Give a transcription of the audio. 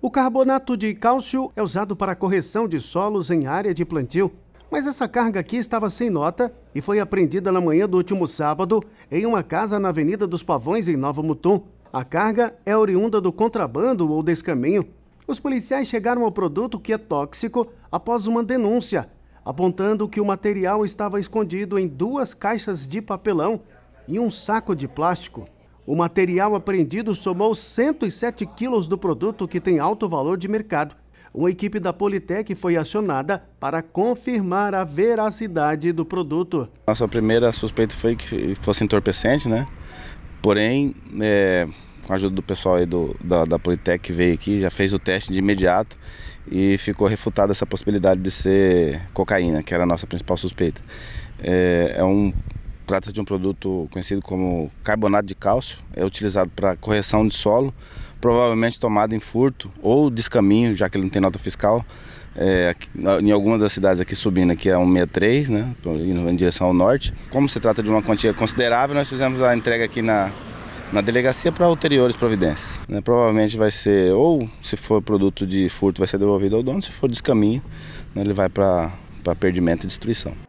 O carbonato de cálcio é usado para correção de solos em área de plantio. Mas essa carga aqui estava sem nota e foi apreendida na manhã do último sábado em uma casa na Avenida dos Pavões, em Nova Mutum. A carga é oriunda do contrabando ou descaminho. Os policiais chegaram ao produto que é tóxico após uma denúncia, apontando que o material estava escondido em duas caixas de papelão e um saco de plástico. O material apreendido somou 107 quilos do produto que tem alto valor de mercado. Uma equipe da Politec foi acionada para confirmar a veracidade do produto. Nossa primeira suspeita foi que fosse entorpecente, né? Porém, é, com a ajuda do pessoal aí do, da, da Politec que veio aqui, já fez o teste de imediato e ficou refutada essa possibilidade de ser cocaína, que era a nossa principal suspeita. É, é um Trata-se de um produto conhecido como carbonato de cálcio, é utilizado para correção de solo, provavelmente tomado em furto ou descaminho, já que ele não tem nota fiscal. É, em algumas das cidades aqui subindo, aqui é 163, né, indo em direção ao norte. Como se trata de uma quantia considerável, nós fizemos a entrega aqui na, na delegacia para ulteriores providências. Né? Provavelmente vai ser, ou se for produto de furto, vai ser devolvido ao dono, se for descaminho, né, ele vai para perdimento e destruição.